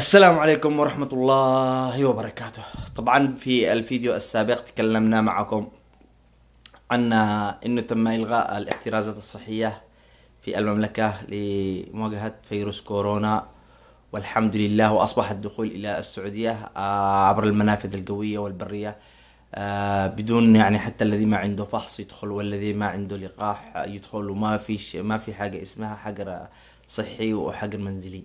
السلام عليكم ورحمة الله وبركاته طبعا في الفيديو السابق تكلمنا معكم عن أنه تم إلغاء الاحترازات الصحية في المملكة لمواجهة فيروس كورونا والحمد لله وأصبح الدخول إلى السعودية آه، عبر المنافذ القوية والبرية آه، بدون يعني حتى الذي ما عنده فحص يدخل والذي ما عنده لقاح يدخل وما فيش ما في حاجة اسمها حجر صحي وحجر منزلي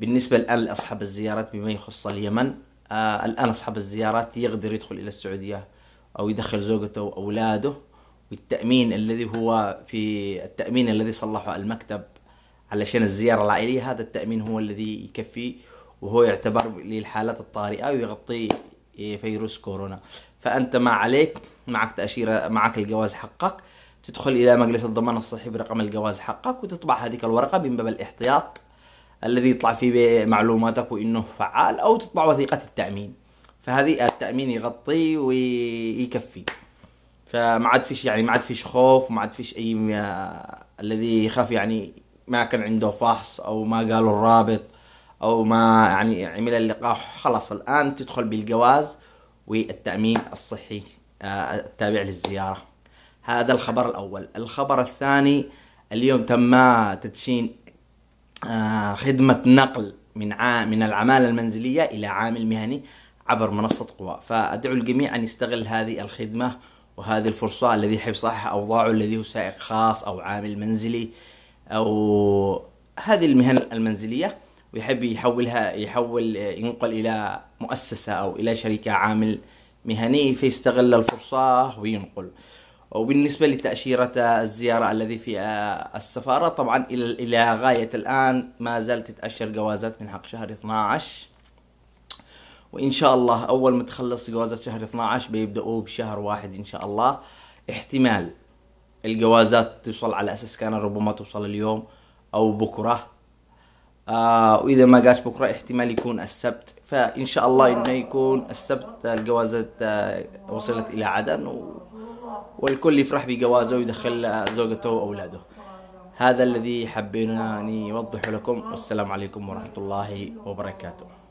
بالنسبة الآن لأصحاب الزيارات بما يخص اليمن آه الآن أصحاب الزيارات يقدر يدخل إلى السعودية أو يدخل زوجته وأولاده والتأمين الذي هو في التأمين الذي صلحه المكتب علشان الزيارة العائلية هذا التأمين هو الذي يكفي وهو يعتبر للحالات الطارئة ويغطي إيه، فيروس كورونا فأنت ما عليك معك تأشيرة معك الجواز حقك تدخل إلى مجلس الضمان الصحي برقم الجواز حقك وتطبع هذيك الورقة من باب الاحتياط الذي يطلع فيه معلوماتك وانه فعال او تطبع وثيقه التامين فهذه التامين يغطي ويكفي فما عاد فيش يعني ما عاد فيش خوف وما عاد فيش اي الذي يخاف يعني ما كان عنده فحص او ما قالوا الرابط او ما يعني عمل اللقاح خلاص الان تدخل بالجواز والتامين الصحي آه، التابع للزياره هذا الخبر الاول الخبر الثاني اليوم تم تدشين آه، خدمة نقل من من العمالة المنزلية إلى عامل مهني عبر منصة قوى فأدعو الجميع أن يستغل هذه الخدمة وهذه الفرصة الذي يحب صح أوضاعه الذي هو سائق خاص أو عامل منزلي أو هذه المهن المنزلية ويحب يحولها يحول ينقل إلى مؤسسة أو إلى شركة عامل مهني فيستغل الفرصة وينقل وبالنسبة لتأشيرة الزيارة الذي في آه، السفارة طبعا إلى غاية الآن ما زالت تتأشر جوازات من حق شهر 12 وإن شاء الله أول ما تخلص جوازات شهر 12 بيبدأوا بشهر واحد إن شاء الله احتمال الجوازات توصل على أساس كان ربما توصل اليوم أو بكرة آه وإذا ما جات بكرة احتمال يكون السبت فإن شاء الله إنه يكون السبت الجوازات آه، وصلت إلى عدن و والكل يفرح بجوازه ويدخل زوجته وأولاده هذا الذي حبينا أن يوضح لكم والسلام عليكم ورحمة الله وبركاته